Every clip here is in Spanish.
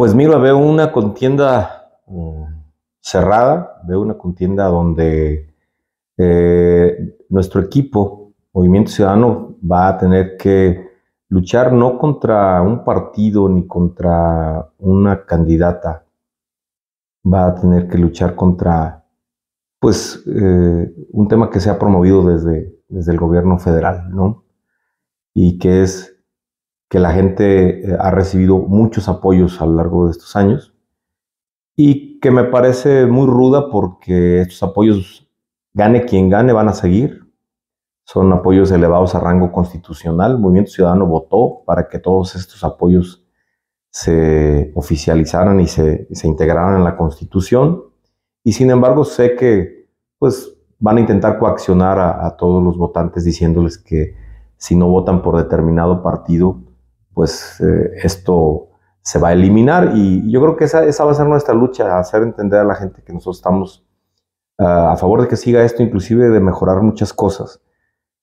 Pues mira, veo una contienda mm, cerrada, veo una contienda donde eh, nuestro equipo, Movimiento Ciudadano, va a tener que luchar no contra un partido ni contra una candidata, va a tener que luchar contra pues eh, un tema que se ha promovido desde, desde el gobierno federal, ¿no? Y que es que la gente eh, ha recibido muchos apoyos a lo largo de estos años y que me parece muy ruda porque estos apoyos, gane quien gane, van a seguir. Son apoyos elevados a rango constitucional. El Movimiento Ciudadano votó para que todos estos apoyos se oficializaran y se, se integraran en la Constitución. Y sin embargo, sé que pues, van a intentar coaccionar a todos los votantes diciéndoles que si no votan por determinado partido, pues eh, esto se va a eliminar. Y yo creo que esa, esa va a ser nuestra lucha, hacer entender a la gente que nosotros estamos ah, a favor de que siga esto, inclusive de mejorar muchas cosas.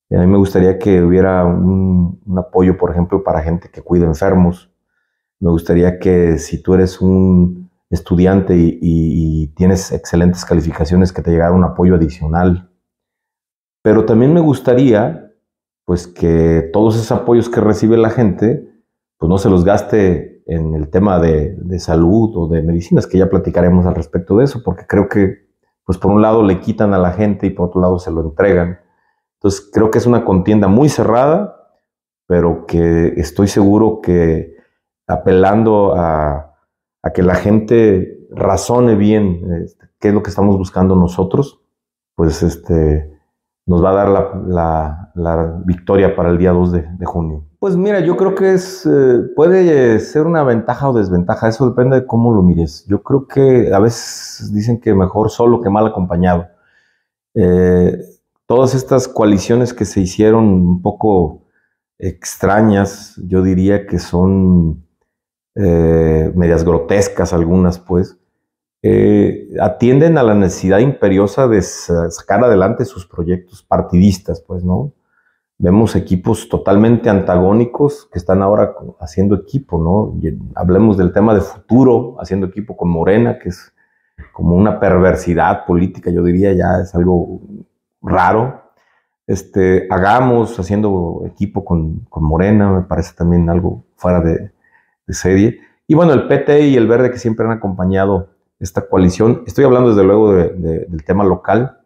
a mí me gustaría que hubiera un, apoyo, por ejemplo, para gente que cuida enfermos. Me gustaría que si tú eres un estudiante y, y tienes excelentes calificaciones, que te llegara un apoyo adicional. Pero también me gustaría, pues, que todos esos apoyos que recibe la gente, pues no se los gaste en el tema de, salud o de medicinas, que ya platicaremos al respecto de eso, porque creo que, pues por un lado le quitan a la gente y por otro lado se lo entregan. Entonces creo que es una contienda muy cerrada, pero que estoy seguro que apelando a, que la gente razone bien este, qué es lo que estamos buscando nosotros, pues este, nos va a dar la, la, victoria para el día 2 de junio. Pues mira, yo creo que es eh, puede ser una ventaja o desventaja, eso depende de cómo lo mires. Yo creo que a veces dicen que mejor solo que mal acompañado. Eh, todas estas coaliciones que se hicieron un poco extrañas, yo diría que son eh, medias grotescas algunas, pues, atienden a la necesidad imperiosa de sacar adelante sus proyectos partidistas, pues, ¿no? Vemos equipos totalmente antagónicos que están ahora haciendo equipo, ¿no? hablemos del tema de futuro, haciendo equipo con Morena, que es como una perversidad política, yo diría, ya es algo raro. Este, hagamos haciendo equipo con, Morena, me parece también algo fuera de, serie. Y bueno, el PT y el Verde que siempre han acompañado esta coalición. Estoy hablando desde luego del tema local.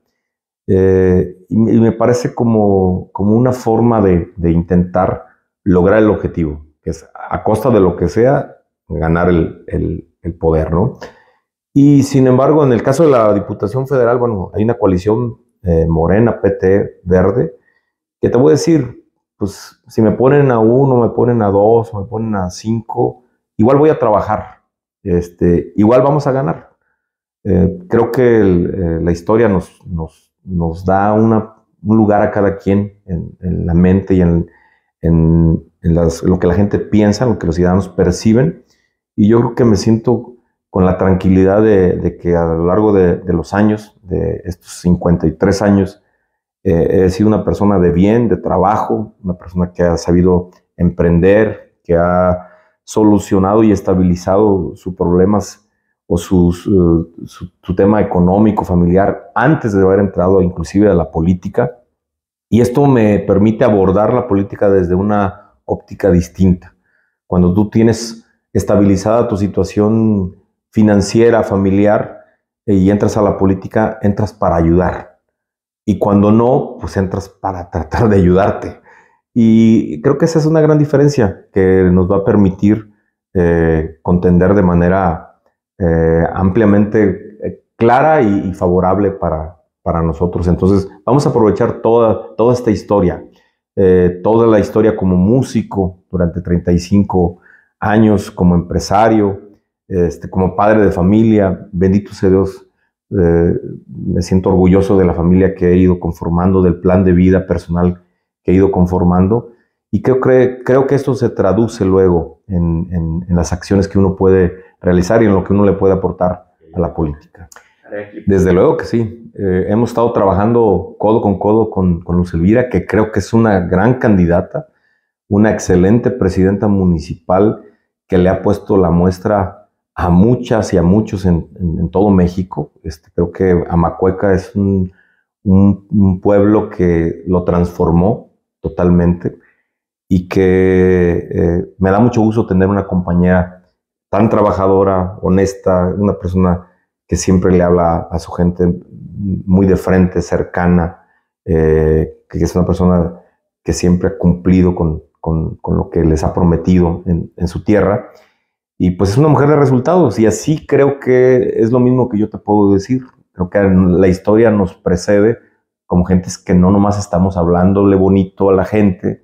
Eh, y me parece como, como una forma de, intentar lograr el objetivo, que es a costa de lo que sea ganar el, poder, ¿no? Y sin embargo, en el caso de la Diputación Federal, bueno, hay una coalición eh, morena, PT, verde, que te voy a decir, pues si me ponen a uno, me ponen a dos, me ponen a cinco, igual voy a trabajar, este, igual vamos a ganar. Eh, creo que eh, la historia nos, nos nos da un lugar a cada quien en, la mente y en, lo que la gente piensa, lo que los ciudadanos perciben. Y yo creo que me siento con la tranquilidad de, que a lo largo de, los años, de estos 53 años, eh, he sido una persona de bien, de trabajo, una persona que ha sabido emprender, que ha solucionado y estabilizado sus problemas o su, tema económico, familiar, antes de haber entrado inclusive a la política. Y esto me permite abordar la política desde una óptica distinta. Cuando tú tienes estabilizada tu situación financiera, familiar, eh, y entras a la política, entras para ayudar. Y cuando no, pues entras para tratar de ayudarte. Y creo que esa es una gran diferencia que nos va a permitir eh, contender de manera eh, ampliamente eh, clara y, favorable para, para, nosotros. Entonces, vamos a aprovechar toda, toda esta historia, eh, toda la historia como músico durante 35 años, como empresario, este, como padre de familia, bendito sea Dios. me siento orgulloso de la familia que he ido conformando, del plan de vida personal que he ido conformando. Y creo, creo, que esto se traduce luego en, en, en las acciones que uno puede realizar y en lo que uno le puede aportar a la política. Desde luego que sí. Eh, hemos estado trabajando codo con codo con, Luz Elvira, que creo que es una gran candidata, una excelente presidenta municipal que le ha puesto la muestra a muchas y a muchos en, todo México. Este, creo que Amacueca es un, pueblo que lo transformó totalmente y que eh, me da mucho gusto tener una compañera tan trabajadora, honesta, una persona que siempre le habla a su gente muy de frente, cercana, eh, que es una persona que siempre ha cumplido con, lo que les ha prometido en, su tierra. Y pues es una mujer de resultados y así creo que es lo mismo que yo te puedo decir. Creo que la historia nos precede como gentes que no nomás estamos hablándole bonito a la gente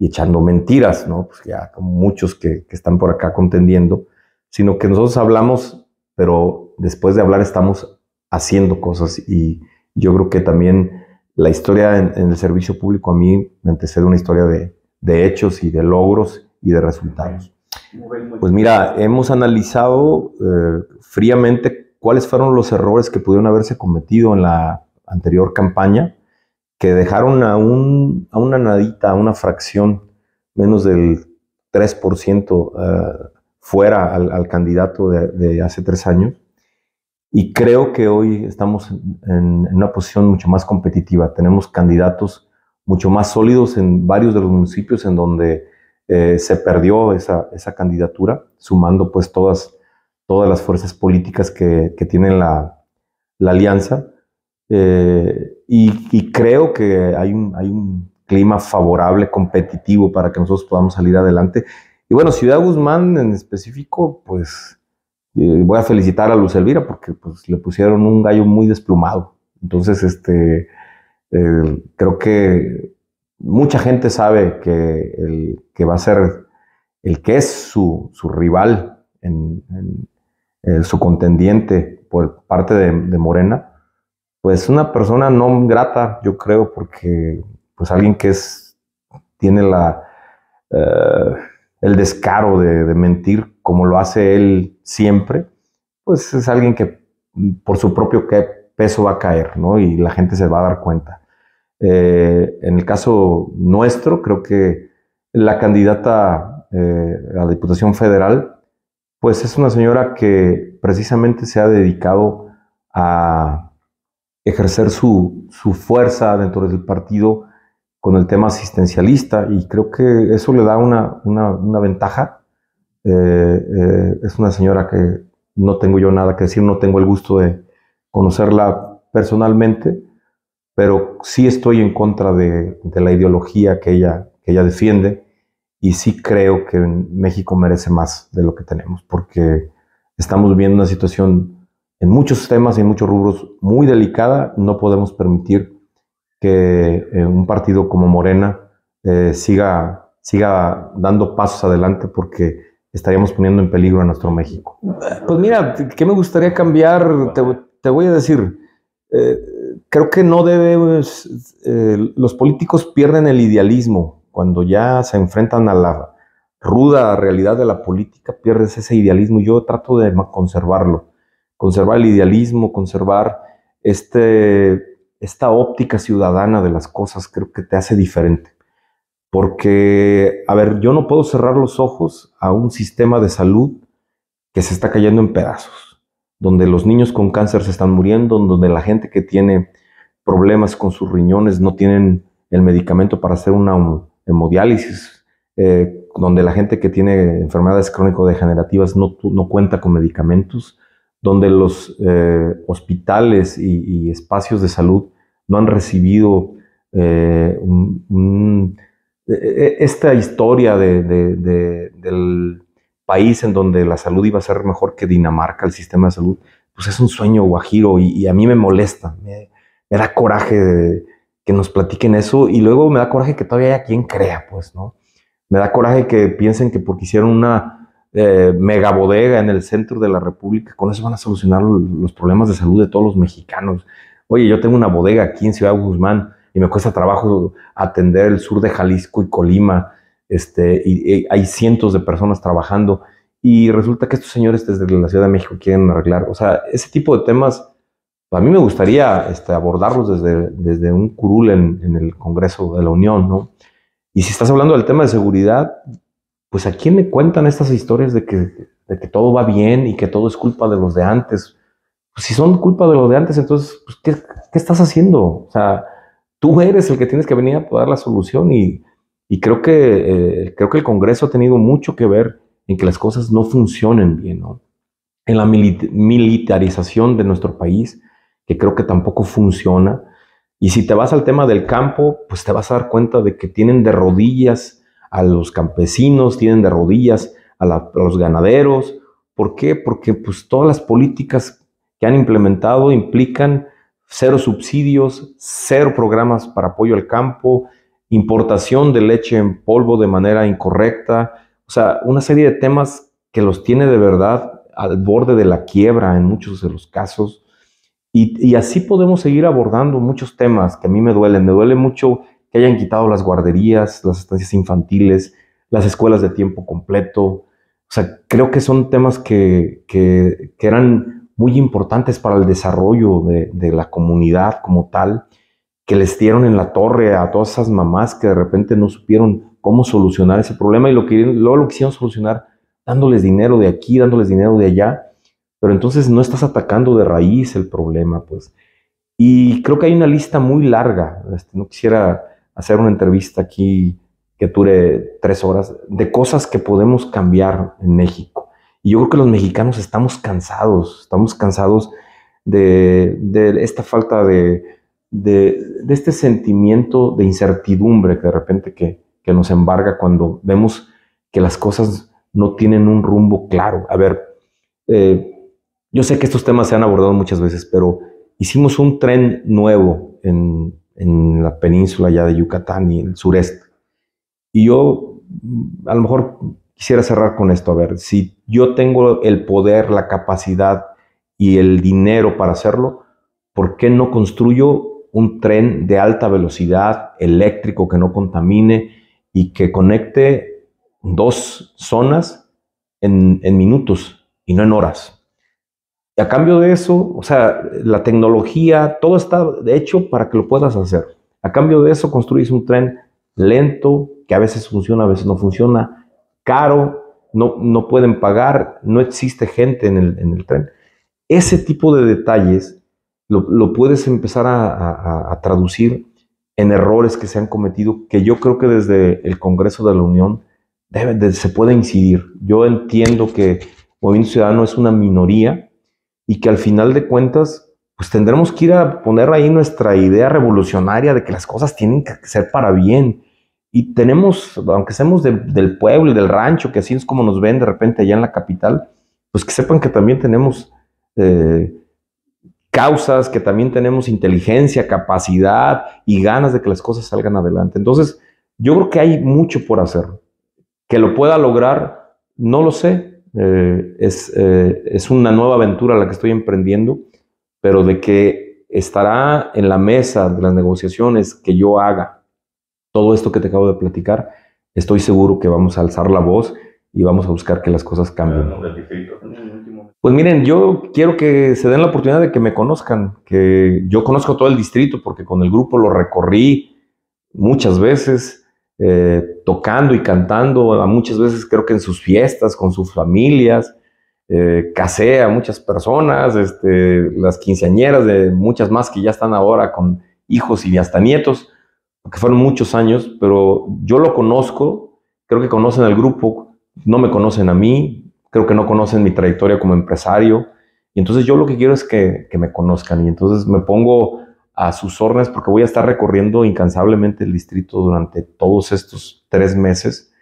y echando mentiras, ¿no? Pues, ya como muchos que, que están por acá contendiendo sino que nosotros hablamos, pero después de hablar estamos haciendo cosas y yo creo que también la historia en, el servicio público a mí me antecede una historia de, hechos y de logros y de resultados. Pues mira, hemos analizado eh, fríamente cuáles fueron los errores que pudieron haberse cometido en la anterior campaña, que dejaron a, un, a una nadita, a una fracción, menos del 3% fuera al, candidato de, hace tres años. Y creo que hoy estamos en, una posición mucho más competitiva. Tenemos candidatos mucho más sólidos en varios de los municipios en donde eh, se perdió esa, esa, candidatura, sumando pues todas, todas las fuerzas políticas que, que tienen la, la alianza. Eh, y, y, creo que hay un, hay un clima favorable, competitivo para que nosotros podamos salir adelante y bueno, Ciudad Guzmán en específico, pues eh, voy a felicitar a Luz Elvira porque pues, le pusieron un gallo muy desplumado. Entonces, este, eh, creo que mucha gente sabe que el que va a ser el que es su, rival, en, eh, su contendiente por parte de, Morena, pues una persona no grata, yo creo, porque pues alguien que es, tiene la el descaro de, mentir como lo hace él siempre, pues es alguien que mm, por su propio peso va a caer, ¿no? Y la gente se va a dar cuenta. Eh, en el caso nuestro, creo que la candidata eh, a la Diputación Federal, pues es una señora que precisamente se ha dedicado a ejercer su, su fuerza dentro del partido con el tema asistencialista y creo que eso le da una, una, una ventaja. Eh, eh, es una señora que no tengo yo nada que decir, no tengo el gusto de conocerla personalmente, pero sí estoy en contra de, de la ideología que ella, que ella defiende y sí creo que México merece más de lo que tenemos, porque estamos viendo una situación en muchos temas y en muchos rubros muy delicada, no podemos permitir que eh, un partido como Morena eh, siga, siga dando pasos adelante porque estaríamos poniendo en peligro a nuestro México. Pues mira, ¿qué me gustaría cambiar? Te, voy a decir, eh, creo que no debemos, pues, los políticos pierden el idealismo cuando ya se enfrentan a la ruda realidad de la política, pierdes ese idealismo. Yo trato de conservarlo, conservar el idealismo, conservar este esta óptica ciudadana de las cosas creo que te hace diferente. Porque, a ver, yo no puedo cerrar los ojos a un sistema de salud que se está cayendo en pedazos, donde los niños con cáncer se están muriendo, donde la gente que tiene problemas con sus riñones no tienen el medicamento para hacer una hemodiálisis, eh, donde la gente que tiene enfermedades crónico-degenerativas no cuenta con medicamentos, donde los eh, hospitales y, espacios de salud no han recibido eh, e, e, esta historia del país en donde la salud iba a ser mejor que Dinamarca, el sistema de salud, pues es un sueño guajiro y, a mí me molesta, me da coraje que nos platiquen eso y luego me da coraje que todavía haya quien crea, pues, ¿no? Me da coraje que piensen que porque hicieron una eh, mega megabodega en el centro de la República, con eso van a solucionar los problemas de salud de todos los mexicanos. Oye, yo tengo una bodega aquí en Ciudad Guzmán y me cuesta trabajo atender el sur de Jalisco y Colima, este, y, hay cientos de personas trabajando y resulta que estos señores desde la Ciudad de México quieren arreglar. O sea, ese tipo de temas, a mí me gustaría este, abordarlos desde, desde un curul en, en, el Congreso de la Unión, ¿no? Y si estás hablando del tema de seguridad, pues a quién me cuentan estas historias de que, todo va bien y que todo es culpa de los de antes. Pues, si son culpa de los de antes, entonces, pues, ¿qué, estás haciendo? O sea, tú eres el que tienes que venir a dar la solución y, creo, que, eh, creo que el Congreso ha tenido mucho que ver en que las cosas no funcionen bien, ¿no? En la militarización de nuestro país, que creo que tampoco funciona. Y si te vas al tema del campo, pues te vas a dar cuenta de que tienen de rodillas a los campesinos, tienen de rodillas a, los ganaderos. ¿Por qué? Porque pues, todas las políticas que han implementado implican cero subsidios, cero programas para apoyo al campo, importación de leche en polvo de manera incorrecta, o sea, una serie de temas que los tiene de verdad al borde de la quiebra en muchos de los casos. Y, y así podemos seguir abordando muchos temas que a mí me duelen. Me duele mucho que hayan quitado las guarderías, las estancias infantiles, las escuelas de tiempo completo. O sea, creo que son temas que, que, eran muy importantes para el desarrollo de, de la comunidad como tal, que les dieron en la torre a todas esas mamás que de repente no supieron cómo solucionar ese problema y lo que, luego lo quisieron solucionar dándoles dinero de aquí, dándoles dinero de allá, pero entonces no estás atacando de raíz el problema, pues. Y creo que hay una lista muy larga, este, no quisiera hacer una entrevista aquí que dure tres horas de cosas que podemos cambiar en México. Y yo creo que los mexicanos estamos cansados, estamos cansados de, esta falta de, de, este sentimiento de incertidumbre que de repente que, nos embarga cuando vemos que las cosas no tienen un rumbo claro. A ver, eh, yo sé que estos temas se han abordado muchas veces, pero hicimos un tren nuevo en, en la península ya de Yucatán y el sureste. Y yo a lo mejor quisiera cerrar con esto, a ver, si yo tengo el poder, la capacidad y el dinero para hacerlo, ¿por qué no construyo un tren de alta velocidad, eléctrico, que no contamine y que conecte dos zonas en, en minutos y no en horas? a cambio de eso, o sea, la tecnología, todo está hecho para que lo puedas hacer. A cambio de eso, construyes un tren lento, que a veces funciona, a veces no funciona, caro, no, no pueden pagar, no existe gente en el, en el tren. Ese tipo de detalles lo, puedes empezar a, traducir en errores que se han cometido, que yo creo que desde el Congreso de la Unión se puede incidir. Yo entiendo que Movimiento Ciudadano es una minoría, y que al final de cuentas, pues tendremos que ir a poner ahí nuestra idea revolucionaria de que las cosas tienen que ser para bien. Y tenemos, aunque seamos del pueblo y del rancho, que así es como nos ven de repente allá en la capital, pues que sepan que también tenemos eh, causas, que también tenemos inteligencia, capacidad y ganas de que las cosas salgan adelante. Entonces, yo creo que hay mucho por hacer. Que lo pueda lograr, no lo sé, eh, es, eh, es, una nueva aventura la que estoy emprendiendo, pero de que estará en la mesa de las negociaciones que yo haga todo esto que te acabo de platicar, estoy seguro que vamos a alzar la voz y vamos a buscar que las cosas cambien. Pues miren, yo quiero que se den la oportunidad de que me conozcan, que yo conozco todo el distrito porque con el grupo lo recorrí muchas veces eh, tocando y cantando, muchas veces creo que en sus fiestas, con sus familias, eh, casé a muchas personas, este, las quinceañeras de muchas más que ya están ahora con hijos y hasta nietos, que fueron muchos años, pero yo lo conozco, creo que conocen al grupo, no me conocen a mí, creo que no conocen mi trayectoria como empresario, y entonces yo lo que quiero es que, que me conozcan, y entonces me pongo a sus órdenes porque voy a estar recorriendo incansablemente el distrito durante todos estos tres meses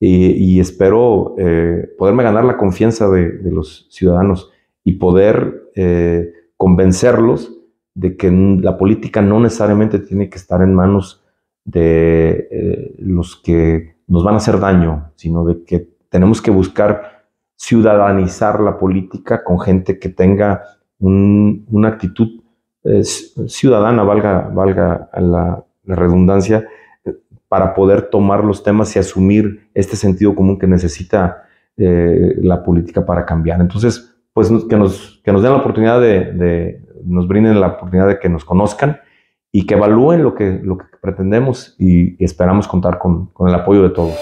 y, espero eh, poderme ganar la confianza de, los ciudadanos y poder eh, convencerlos de que la política no necesariamente tiene que estar en manos de eh, los que nos van a hacer daño, sino de que tenemos que buscar ciudadanizar la política con gente que tenga una actitud ciudadana, valga, valga la, redundancia, para poder tomar los temas y asumir este sentido común que necesita eh, la política para cambiar. Entonces, pues que nos, que nos den la oportunidad de, nos brinden la oportunidad de que nos conozcan y que evalúen lo que, lo que pretendemos y, esperamos contar con, con el apoyo de todos.